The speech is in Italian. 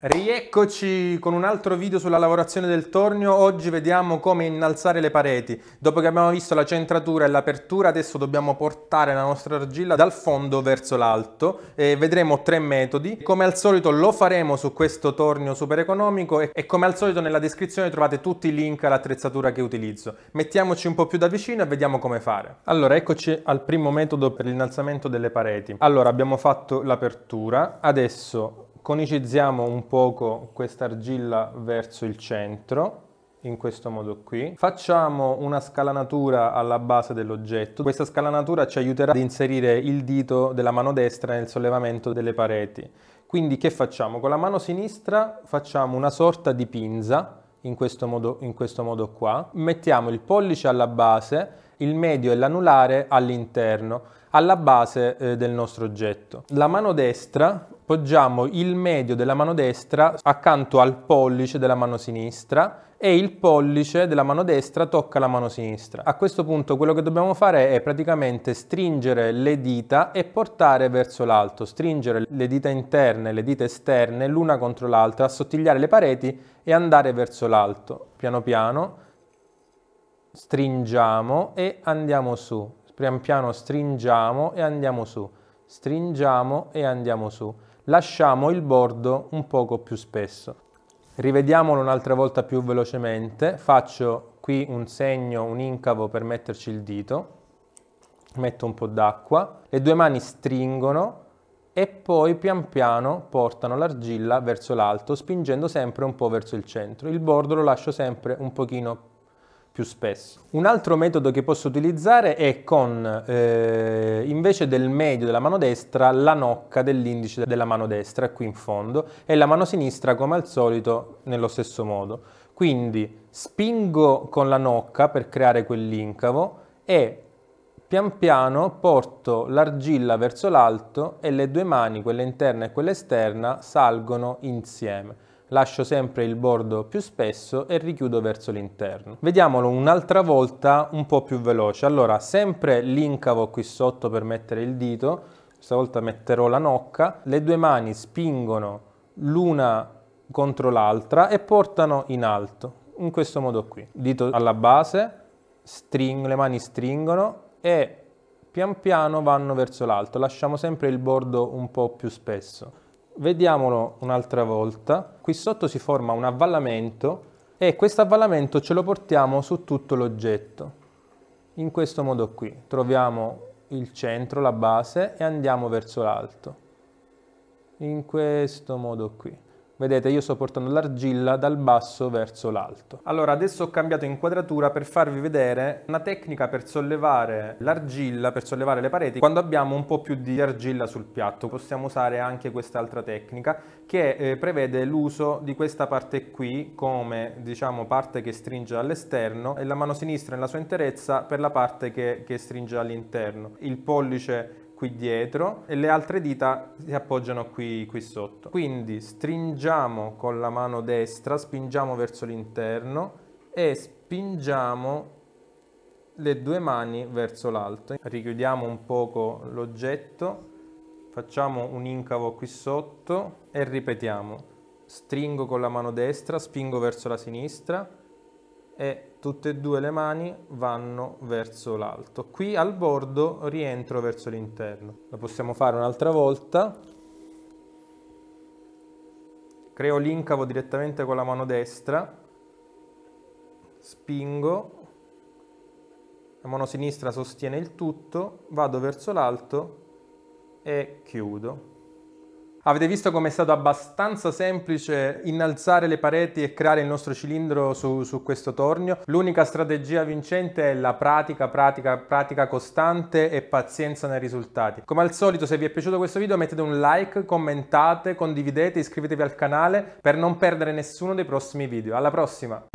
Rieccoci con un altro video sulla lavorazione del tornio, oggi vediamo come innalzare le pareti. Dopo che abbiamo visto la centratura e l'apertura adesso dobbiamo portare la nostra argilla dal fondo verso l'alto e vedremo tre metodi. Come al solito lo faremo su questo tornio super economico e, e come al solito nella descrizione trovate tutti i link all'attrezzatura che utilizzo. Mettiamoci un po' più da vicino e vediamo come fare. Allora eccoci al primo metodo per l'innalzamento delle pareti. Allora abbiamo fatto l'apertura, adesso Conicizziamo un poco questa argilla verso il centro, in questo modo qui. Facciamo una scalanatura alla base dell'oggetto. Questa scalanatura ci aiuterà ad inserire il dito della mano destra nel sollevamento delle pareti. Quindi che facciamo? Con la mano sinistra facciamo una sorta di pinza, in questo modo, in questo modo qua. Mettiamo il pollice alla base, il medio e l'anulare all'interno, alla base eh, del nostro oggetto. La mano destra poggiamo il medio della mano destra accanto al pollice della mano sinistra e il pollice della mano destra tocca la mano sinistra. A questo punto quello che dobbiamo fare è praticamente stringere le dita e portare verso l'alto, stringere le dita interne e le dita esterne l'una contro l'altra, assottigliare le pareti e andare verso l'alto. Piano piano stringiamo e andiamo su, pian piano stringiamo e andiamo su, stringiamo e andiamo su lasciamo il bordo un poco più spesso. Rivediamolo un'altra volta più velocemente, faccio qui un segno, un incavo per metterci il dito, metto un po' d'acqua, le due mani stringono e poi pian piano portano l'argilla verso l'alto, spingendo sempre un po' verso il centro. Il bordo lo lascio sempre un pochino più spesso. Un altro metodo che posso utilizzare è con eh, invece del medio della mano destra la nocca dell'indice della mano destra qui in fondo e la mano sinistra come al solito nello stesso modo. Quindi spingo con la nocca per creare quell'incavo e pian piano porto l'argilla verso l'alto e le due mani, quella interna e quella esterna, salgono insieme lascio sempre il bordo più spesso e richiudo verso l'interno. Vediamolo un'altra volta un po' più veloce. Allora, sempre l'incavo qui sotto per mettere il dito, questa volta metterò la nocca, le due mani spingono l'una contro l'altra e portano in alto, in questo modo qui. Dito alla base, le mani stringono e pian piano vanno verso l'alto, lasciamo sempre il bordo un po' più spesso. Vediamolo un'altra volta. Qui sotto si forma un avvallamento e questo avvallamento ce lo portiamo su tutto l'oggetto. In questo modo qui. Troviamo il centro, la base e andiamo verso l'alto. In questo modo qui. Vedete, io sto portando l'argilla dal basso verso l'alto. Allora, adesso ho cambiato inquadratura per farvi vedere una tecnica per sollevare l'argilla, per sollevare le pareti, quando abbiamo un po' più di argilla sul piatto. Possiamo usare anche quest'altra tecnica, che eh, prevede l'uso di questa parte qui come, diciamo, parte che stringe all'esterno e la mano sinistra nella sua interezza per la parte che, che stringe all'interno. Il pollice qui dietro e le altre dita si appoggiano qui, qui sotto. Quindi stringiamo con la mano destra, spingiamo verso l'interno e spingiamo le due mani verso l'alto. Richiudiamo un poco l'oggetto, facciamo un incavo qui sotto e ripetiamo. Stringo con la mano destra, spingo verso la sinistra, e tutte e due le mani vanno verso l'alto. Qui al bordo rientro verso l'interno. Lo possiamo fare un'altra volta. Creo l'incavo direttamente con la mano destra, spingo, la mano sinistra sostiene il tutto, vado verso l'alto e chiudo. Avete visto come è stato abbastanza semplice innalzare le pareti e creare il nostro cilindro su, su, questo tornio. L'unica strategia vincente è la pratica, pratica, pratica costante e pazienza nei risultati. Come al solito se vi è piaciuto questo video mettete un like, commentate, condividete, iscrivetevi al canale per non perdere nessuno dei prossimi video. Alla prossima!